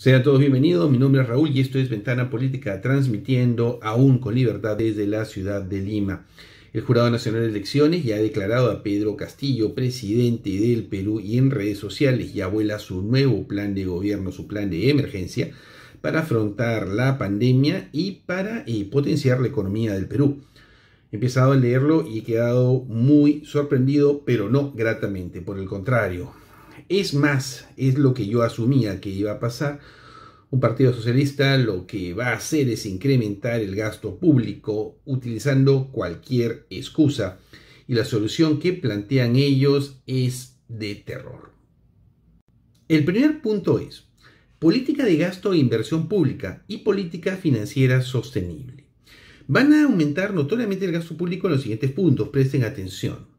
Sean todos bienvenidos, mi nombre es Raúl y esto es Ventana Política, transmitiendo aún con libertad desde la ciudad de Lima. El Jurado Nacional de Elecciones ya ha declarado a Pedro Castillo presidente del Perú y en redes sociales ya abuela su nuevo plan de gobierno, su plan de emergencia para afrontar la pandemia y para eh, potenciar la economía del Perú. He empezado a leerlo y he quedado muy sorprendido, pero no gratamente, por el contrario es más, es lo que yo asumía que iba a pasar. Un partido socialista lo que va a hacer es incrementar el gasto público utilizando cualquier excusa. Y la solución que plantean ellos es de terror. El primer punto es política de gasto e inversión pública y política financiera sostenible. Van a aumentar notoriamente el gasto público en los siguientes puntos, presten atención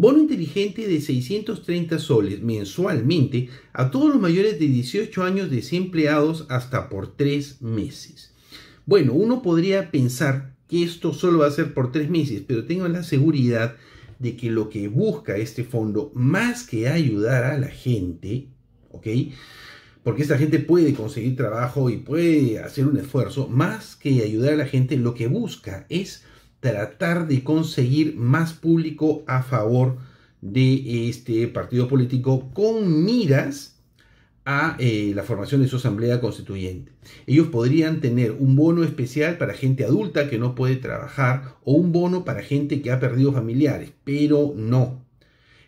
bono inteligente de 630 soles mensualmente a todos los mayores de 18 años desempleados hasta por 3 meses. Bueno, uno podría pensar que esto solo va a ser por 3 meses, pero tengo la seguridad de que lo que busca este fondo, más que ayudar a la gente, ¿ok? Porque esta gente puede conseguir trabajo y puede hacer un esfuerzo, más que ayudar a la gente, lo que busca es tratar de conseguir más público a favor de este partido político con miras a eh, la formación de su asamblea constituyente. Ellos podrían tener un bono especial para gente adulta que no puede trabajar o un bono para gente que ha perdido familiares, pero no.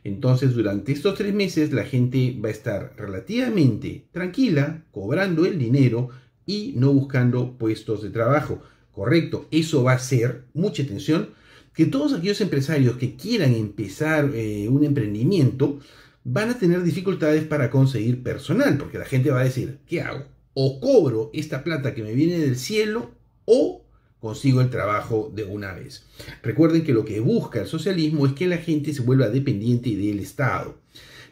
Entonces durante estos tres meses la gente va a estar relativamente tranquila, cobrando el dinero y no buscando puestos de trabajo correcto, eso va a ser, mucha atención, que todos aquellos empresarios que quieran empezar eh, un emprendimiento van a tener dificultades para conseguir personal, porque la gente va a decir, ¿qué hago? O cobro esta plata que me viene del cielo o consigo el trabajo de una vez. Recuerden que lo que busca el socialismo es que la gente se vuelva dependiente del Estado.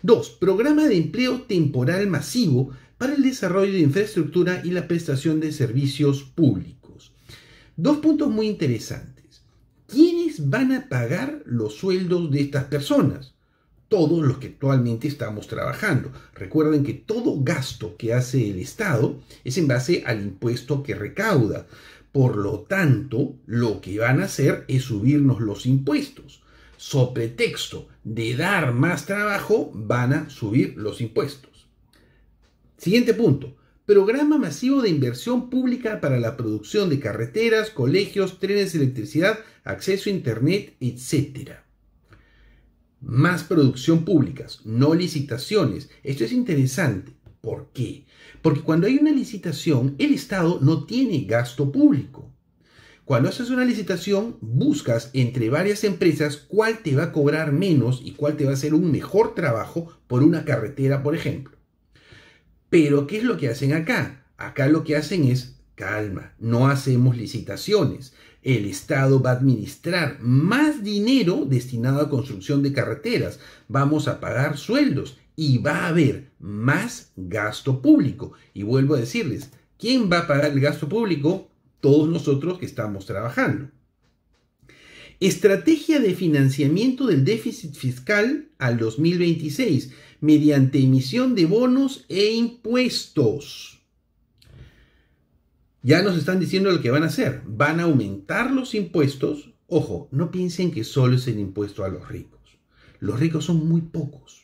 Dos, Programa de empleo temporal masivo para el desarrollo de infraestructura y la prestación de servicios públicos. Dos puntos muy interesantes. ¿Quiénes van a pagar los sueldos de estas personas? Todos los que actualmente estamos trabajando. Recuerden que todo gasto que hace el Estado es en base al impuesto que recauda. Por lo tanto, lo que van a hacer es subirnos los impuestos. So pretexto de dar más trabajo, van a subir los impuestos. Siguiente punto. Programa masivo de inversión pública para la producción de carreteras, colegios, trenes, electricidad, acceso a Internet, etc. Más producción públicas, no licitaciones. Esto es interesante. ¿Por qué? Porque cuando hay una licitación, el Estado no tiene gasto público. Cuando haces una licitación, buscas entre varias empresas cuál te va a cobrar menos y cuál te va a hacer un mejor trabajo por una carretera, por ejemplo. Pero ¿qué es lo que hacen acá? Acá lo que hacen es calma, no hacemos licitaciones. El Estado va a administrar más dinero destinado a construcción de carreteras. Vamos a pagar sueldos y va a haber más gasto público. Y vuelvo a decirles, ¿quién va a pagar el gasto público? Todos nosotros que estamos trabajando. Estrategia de financiamiento del déficit fiscal al 2026 mediante emisión de bonos e impuestos. Ya nos están diciendo lo que van a hacer. Van a aumentar los impuestos. Ojo, no piensen que solo es el impuesto a los ricos. Los ricos son muy pocos.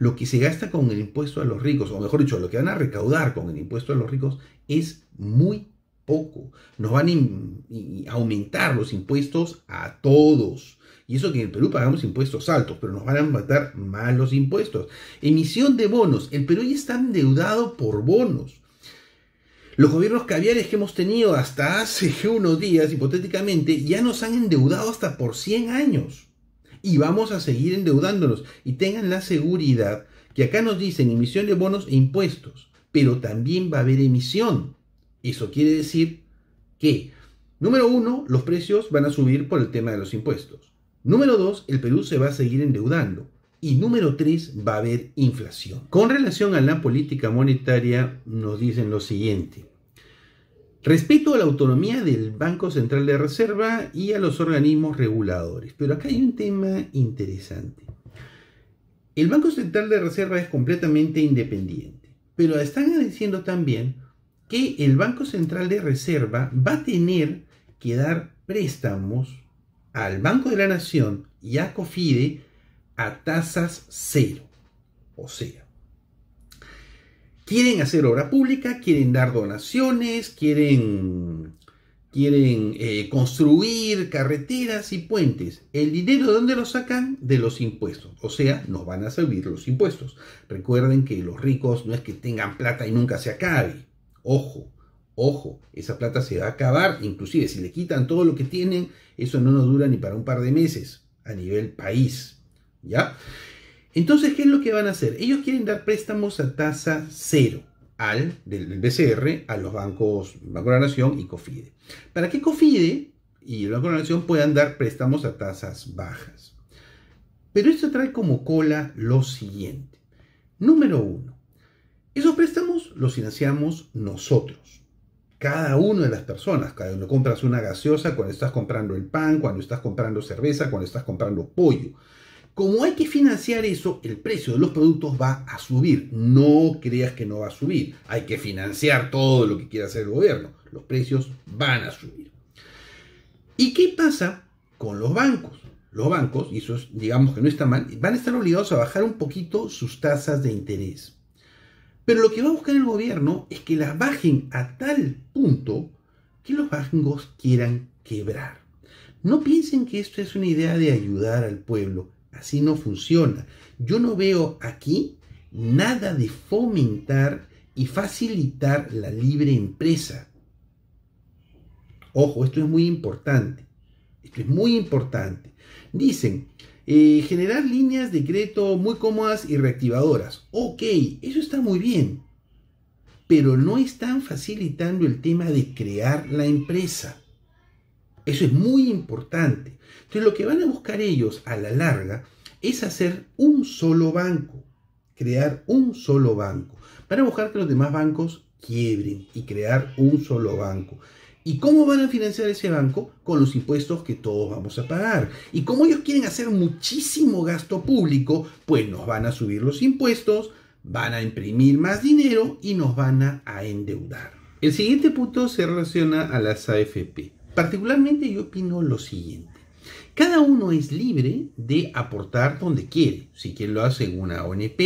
Lo que se gasta con el impuesto a los ricos, o mejor dicho, lo que van a recaudar con el impuesto a los ricos, es muy poco. Nos van a aumentar los impuestos a todos. Y eso que en el Perú pagamos impuestos altos, pero nos van a matar más los impuestos. Emisión de bonos. El Perú ya está endeudado por bonos. Los gobiernos caviares que hemos tenido hasta hace unos días, hipotéticamente, ya nos han endeudado hasta por 100 años. Y vamos a seguir endeudándonos. Y tengan la seguridad que acá nos dicen emisión de bonos e impuestos, pero también va a haber emisión. Eso quiere decir que, número uno, los precios van a subir por el tema de los impuestos. Número dos, el Perú se va a seguir endeudando. Y número tres, va a haber inflación. Con relación a la política monetaria, nos dicen lo siguiente. Respecto a la autonomía del Banco Central de Reserva y a los organismos reguladores. Pero acá hay un tema interesante. El Banco Central de Reserva es completamente independiente, pero están diciendo también que el Banco Central de Reserva va a tener que dar préstamos al Banco de la Nación y a COFIDE a tasas cero. O sea, quieren hacer obra pública, quieren dar donaciones, quieren, quieren eh, construir carreteras y puentes. ¿El dinero de dónde lo sacan? De los impuestos. O sea, nos van a servir los impuestos. Recuerden que los ricos no es que tengan plata y nunca se acabe. Ojo, ojo, esa plata se va a acabar, inclusive si le quitan todo lo que tienen, eso no nos dura ni para un par de meses a nivel país, ¿ya? Entonces, ¿qué es lo que van a hacer? Ellos quieren dar préstamos a tasa cero al del BCR a los bancos Banco de la Nación y Cofide. Para que Cofide y el Banco de la Nación puedan dar préstamos a tasas bajas. Pero esto trae como cola lo siguiente. Número uno, esos préstamos los financiamos nosotros. Cada una de las personas, cada uno compras una gaseosa cuando estás comprando el pan, cuando estás comprando cerveza, cuando estás comprando pollo. Como hay que financiar eso, el precio de los productos va a subir. No creas que no va a subir. Hay que financiar todo lo que quiera hacer el gobierno. Los precios van a subir. ¿Y qué pasa con los bancos? Los bancos, y eso digamos que no está mal, van a estar obligados a bajar un poquito sus tasas de interés. Pero lo que va a buscar el gobierno es que las bajen a tal punto que los bancos quieran quebrar. No piensen que esto es una idea de ayudar al pueblo. Así no funciona. Yo no veo aquí nada de fomentar y facilitar la libre empresa. Ojo, esto es muy importante. Esto es muy importante. Dicen, eh, generar líneas de crédito muy cómodas y reactivadoras. Ok, eso está muy bien, pero no están facilitando el tema de crear la empresa. Eso es muy importante. Entonces lo que van a buscar ellos a la larga es hacer un solo banco, crear un solo banco. Van a buscar que los demás bancos quiebren y crear un solo banco. ¿Y cómo van a financiar ese banco? Con los impuestos que todos vamos a pagar. Y como ellos quieren hacer muchísimo gasto público, pues nos van a subir los impuestos, van a imprimir más dinero y nos van a, endeudar. El siguiente punto se relaciona a las AFP. Particularmente yo opino lo siguiente. Cada uno es libre de aportar donde quiere. Si quiere lo hace en una ONP,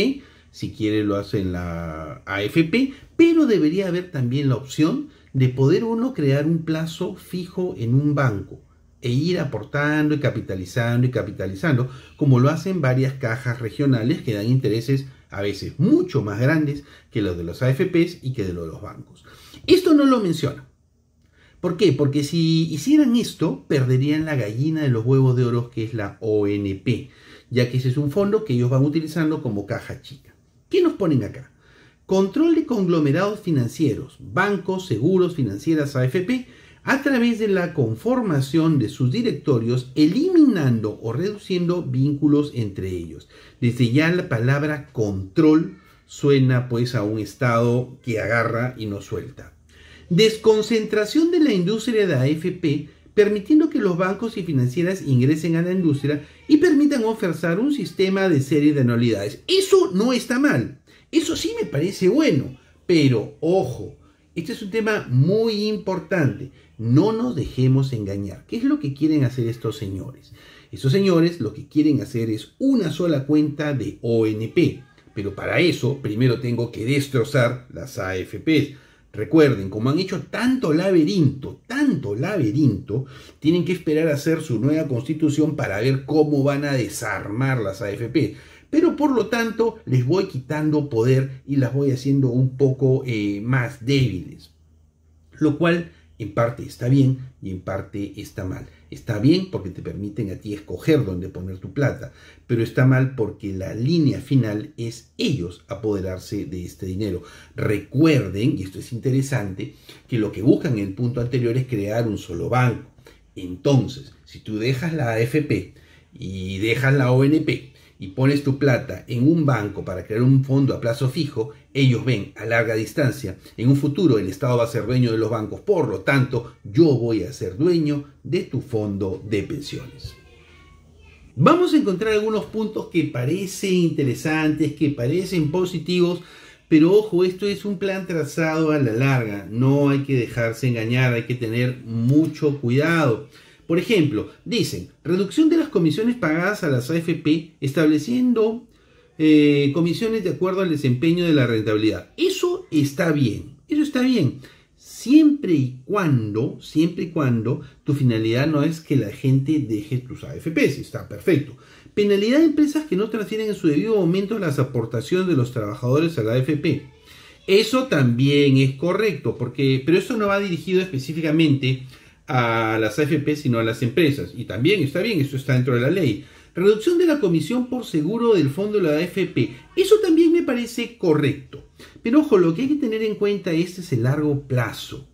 si quiere lo hace en la AFP, pero debería haber también la opción de poder uno crear un plazo fijo en un banco e ir aportando y capitalizando y capitalizando, como lo hacen varias cajas regionales que dan intereses a veces mucho más grandes que los de los AFPs y que de los, bancos. Esto no lo menciona. ¿Por qué? Porque si hicieran esto, perderían la gallina de los huevos de oro que es la ONP, ya que ese es un fondo que ellos van utilizando como caja chica. ¿Qué nos ponen acá? control de conglomerados financieros, bancos, seguros, financieras, AFP, a través de la conformación de sus directorios, eliminando o reduciendo vínculos entre ellos. Desde ya la palabra control suena pues a un estado que agarra y no suelta. Desconcentración de la industria de AFP permitiendo que los bancos y financieras ingresen a la industria y permitan ofrecer un sistema de serie de anualidades. Eso no está mal. Eso sí me parece bueno, pero ojo, este es un tema muy importante. No nos dejemos engañar. ¿Qué es lo que quieren hacer estos señores? Estos señores lo que quieren hacer es una sola cuenta de ONP. Pero para eso primero tengo que destrozar las AFPs. Recuerden, como han hecho tanto laberinto, tanto laberinto, tienen que esperar a hacer su nueva constitución para ver cómo van a desarmar las AFPs pero por lo tanto les voy quitando poder y las voy haciendo un poco eh, más débiles. Lo cual en parte está bien y en parte está mal. Está bien porque te permiten a ti escoger dónde poner tu plata, pero está mal porque la línea final es ellos apoderarse de este dinero. Recuerden, y esto es interesante, que lo que buscan en el punto anterior es crear un solo banco. Entonces, si tú dejas la AFP y dejas la ONP y pones tu plata en un banco para crear un fondo a plazo fijo, ellos ven a larga distancia, en un futuro el Estado va a ser dueño de los bancos, por lo tanto yo voy a ser dueño de tu fondo de pensiones. Vamos a encontrar algunos puntos que parecen interesantes, que parecen positivos, pero ojo, esto es un plan trazado a la larga, no hay que dejarse engañar, hay que tener mucho cuidado. Por ejemplo, dicen, reducción de las comisiones pagadas a las AFP estableciendo eh, comisiones de acuerdo al desempeño de la rentabilidad. Eso está bien, eso está bien. Siempre y cuando, siempre y cuando tu finalidad no es que la gente deje tus AFP. está perfecto. Penalidad de empresas que no transfieren en su debido momento las aportaciones de los trabajadores a la AFP. Eso también es correcto, porque, pero eso no va dirigido específicamente a las AFP, sino a las empresas. Y también está bien, eso está dentro de la ley. Reducción de la comisión por seguro del fondo de la AFP. Eso también me parece correcto. Pero ojo, lo que hay que tener en cuenta este es el largo plazo.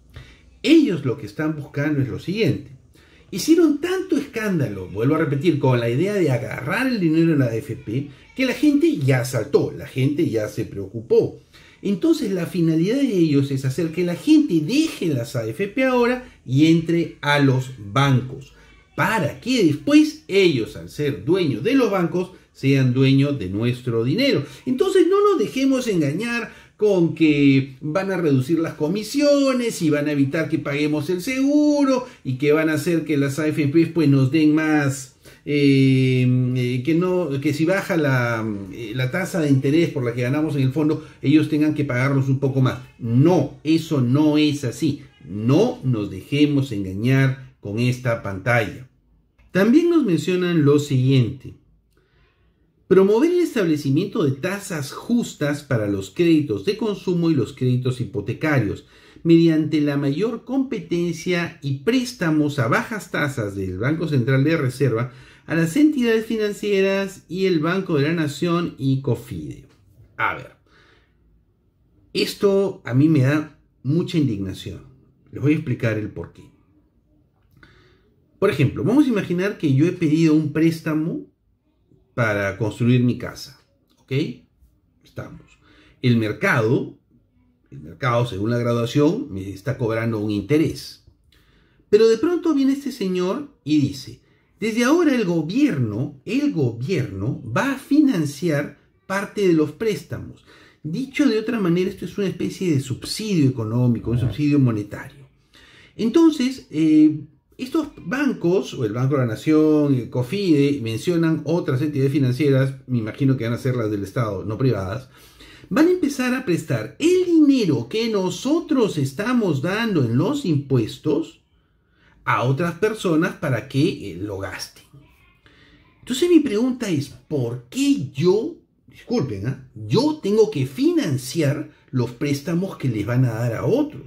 Ellos lo que están buscando es lo siguiente. Hicieron tanto escándalo, vuelvo a repetir, con la idea de agarrar el dinero en la AFP, que la gente ya saltó, la gente ya se preocupó. Entonces la finalidad de ellos es hacer que la gente deje las AFP ahora y entre a los bancos, para que después ellos, al ser dueños de los bancos, sean dueños de nuestro dinero. Entonces no nos dejemos engañar con que van a reducir las comisiones y van a evitar que paguemos el seguro y que van a hacer que las AFP pues, nos den más eh, eh, que, no, que si baja la, eh, la tasa de interés por la que ganamos en el fondo, ellos tengan que pagarnos un poco más. No, eso no es así. No nos dejemos engañar con esta pantalla. También nos mencionan lo siguiente. Promover el establecimiento de tasas justas para los créditos de consumo y los créditos hipotecarios mediante la mayor competencia y préstamos a bajas tasas del Banco Central de Reserva a las entidades financieras y el Banco de la Nación y COFIDE. A ver, esto a mí me da mucha indignación. Les voy a explicar el por qué. Por ejemplo, vamos a imaginar que yo he pedido un préstamo para construir mi casa. ¿Ok? Estamos. El mercado, el mercado según la graduación, me está cobrando un interés. Pero de pronto viene este señor y dice, desde ahora el gobierno, el gobierno va a financiar parte de los préstamos. Dicho de otra manera, esto es una especie de subsidio económico, un subsidio monetario. Entonces, eh, estos bancos, o el Banco de la Nación, el COFIDE, mencionan otras entidades financieras, me imagino que van a ser las del Estado, no privadas, van a empezar a prestar el dinero que nosotros estamos dando en los impuestos a otras personas para que eh, lo gasten. Entonces mi pregunta es, ¿por qué yo, disculpen, ¿ah? yo tengo que financiar los préstamos que les van a dar a otros?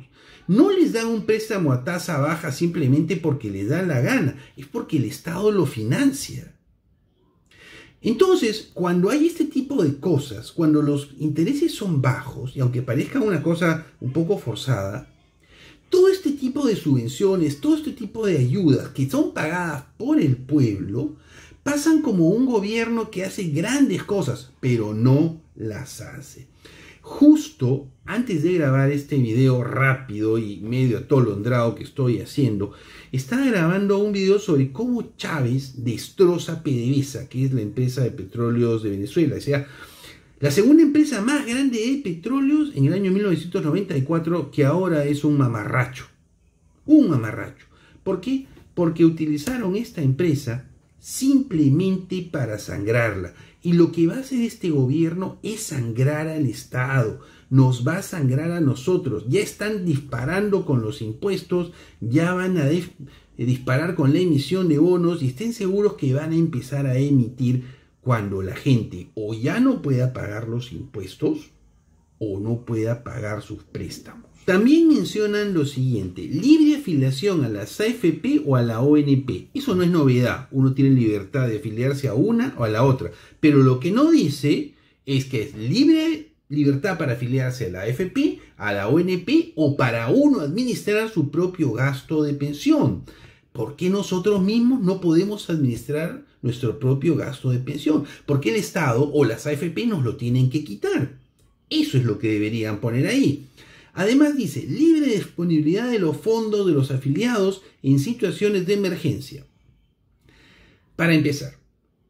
No les dan un préstamo a tasa baja simplemente porque les dan la gana, es porque el Estado lo financia. Entonces, cuando hay este tipo de cosas, cuando los intereses son bajos, y aunque parezca una cosa un poco forzada, todo este tipo de subvenciones, todo este tipo de ayudas que son pagadas por el pueblo, pasan como un gobierno que hace grandes cosas, pero no las hace. Justo antes de grabar este video rápido y medio atolondrado que estoy haciendo, estaba grabando un video sobre cómo Chávez destroza PDVSA, que es la empresa de petróleos de Venezuela. O sea, la segunda empresa más grande de petróleos en el año 1994, que ahora es un mamarracho. Un mamarracho. ¿Por qué? Porque utilizaron esta empresa simplemente para sangrarla. Y lo que va a hacer este gobierno es sangrar al Estado, nos va a sangrar a nosotros. Ya están disparando con los impuestos, ya van a disparar con la emisión de bonos y estén seguros que van a empezar a emitir cuando la gente o ya no pueda pagar los impuestos o no pueda pagar sus préstamos. También mencionan lo siguiente, libre afiliación a las AFP o a la ONP. Eso no es novedad, uno tiene libertad de afiliarse a una o a la otra, pero lo que no dice es que es libre libertad para afiliarse a la AFP, a la ONP o para uno administrar su propio gasto de pensión. ¿Por qué nosotros mismos no podemos administrar nuestro propio gasto de pensión, porque el Estado o las AFP nos lo tienen que quitar. Eso es lo que deberían poner ahí. Además dice, libre disponibilidad de los fondos de los afiliados en situaciones de emergencia. Para empezar,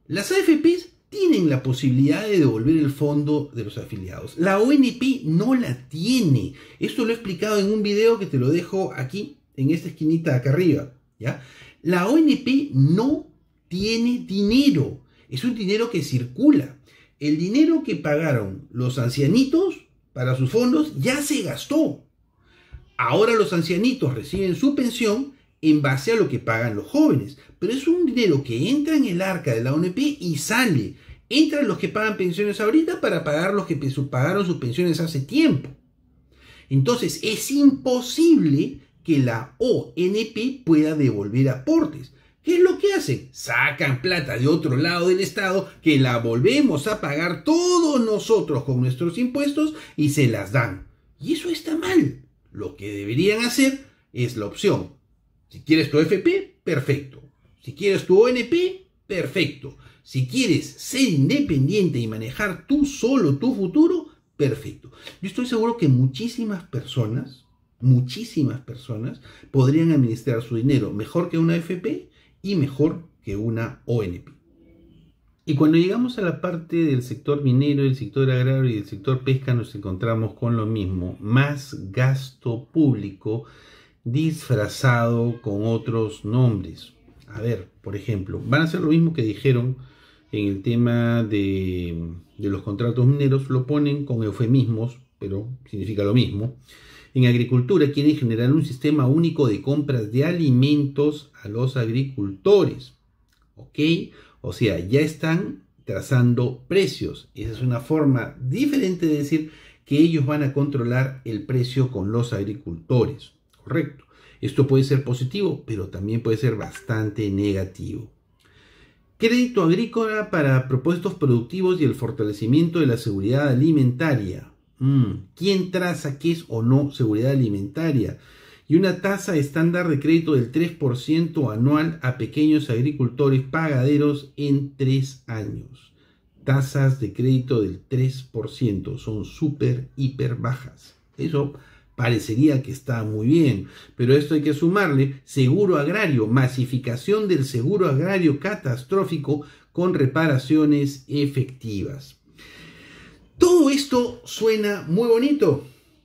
las AFPs tienen la posibilidad de devolver el fondo de los afiliados. La ONP no la tiene. Esto lo he explicado en un video que te lo dejo aquí, en esta esquinita acá arriba. ¿ya? La ONP no tiene dinero. Es un dinero que circula. El dinero que pagaron los ancianitos para sus fondos ya se gastó. Ahora los ancianitos reciben su pensión en base a lo que pagan los jóvenes. Pero es un dinero que entra en el arca de la ONP y sale. Entran los que pagan pensiones ahorita para pagar los que pagaron sus pensiones hace tiempo. Entonces es imposible que la ONP pueda devolver aportes. ¿Qué es lo que hacen? Sacan plata de otro lado del Estado que la volvemos a pagar todos nosotros con nuestros impuestos y se las dan. Y eso está mal. Lo que deberían hacer es la opción. Si quieres tu FP, perfecto. Si quieres tu ONP, perfecto. Si quieres ser independiente y manejar tú solo tu futuro, perfecto. Yo estoy seguro que muchísimas personas, muchísimas personas podrían administrar su dinero mejor que una FP y mejor que una ONP. Y cuando llegamos a la parte del sector minero, del sector agrario y del sector pesca, nos encontramos con lo mismo, más gasto público disfrazado con otros nombres. A ver, por ejemplo, van a hacer lo mismo que dijeron en el tema de, de los contratos mineros, lo ponen con eufemismos, pero significa lo mismo en agricultura, quieren generar un sistema único de compras de alimentos a los agricultores. ¿Ok? O sea, ya están trazando precios. Esa es una forma diferente de decir que ellos van a controlar el precio con los agricultores. Correcto. Esto puede ser positivo, pero también puede ser bastante negativo. Crédito agrícola para propósitos productivos y el fortalecimiento de la seguridad alimentaria. Mm, ¿Quién traza qué es o no seguridad alimentaria? Y una tasa estándar de crédito del 3% anual a pequeños agricultores pagaderos en tres años. Tasas de crédito del 3% son súper, hiper bajas. Eso parecería que está muy bien, pero esto hay que sumarle seguro agrario, masificación del seguro agrario catastrófico con reparaciones efectivas. Todo esto suena muy bonito,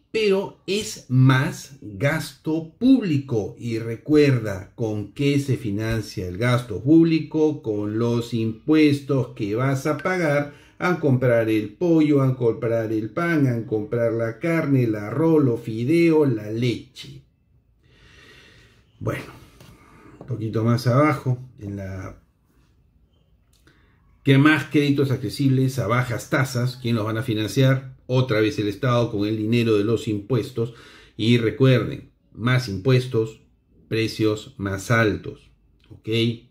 pero es más gasto público. Y recuerda con qué se financia el gasto público, con los impuestos que vas a pagar a comprar el pollo, a comprar el pan, a comprar la carne, el arroz, los fideos, la leche. Bueno, un poquito más abajo, en la que más créditos accesibles a bajas tasas? ¿Quién los van a financiar? Otra vez el Estado con el dinero de los impuestos. Y recuerden, más impuestos, precios más altos. ¿Ok? Ay,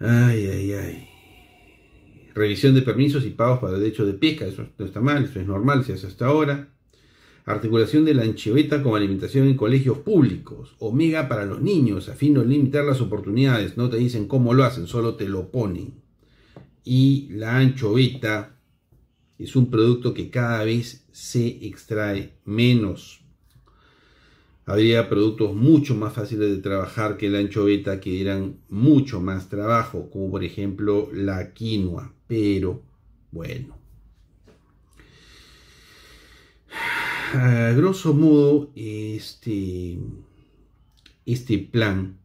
ay, ay. Revisión de permisos y pagos para derechos de pesca. Eso no está mal, eso es normal, se hace hasta ahora. Articulación de la anchoveta con alimentación en colegios públicos. Omega para los niños, a fin de limitar las oportunidades. No te dicen cómo lo hacen, solo te lo ponen y la anchovita es un producto que cada vez se extrae menos. Habría productos mucho más fáciles de trabajar que la anchoveta que dieran mucho más trabajo, como por ejemplo la quinoa, pero bueno. A grosso modo, este, este plan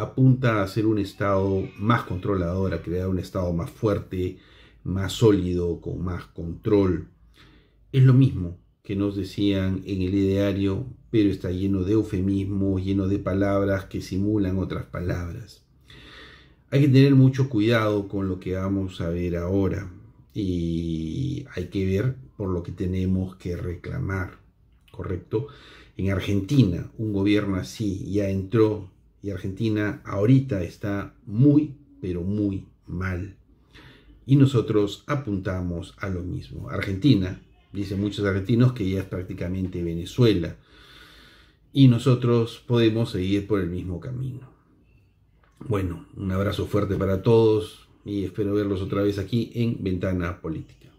apunta a ser un Estado más controlador, a crear un Estado más fuerte, más sólido, con más control. Es lo mismo que nos decían en el ideario, pero está lleno de eufemismos, lleno de palabras que simulan otras palabras. Hay que tener mucho cuidado con lo que vamos a ver ahora y hay que ver por lo que tenemos que reclamar, ¿correcto? En Argentina, un gobierno así ya entró y Argentina ahorita está muy, pero muy mal. Y nosotros apuntamos a lo mismo. Argentina, dicen muchos argentinos que ya es prácticamente Venezuela. Y nosotros podemos seguir por el mismo camino. Bueno, un abrazo fuerte para todos y espero verlos otra vez aquí en Ventana Política.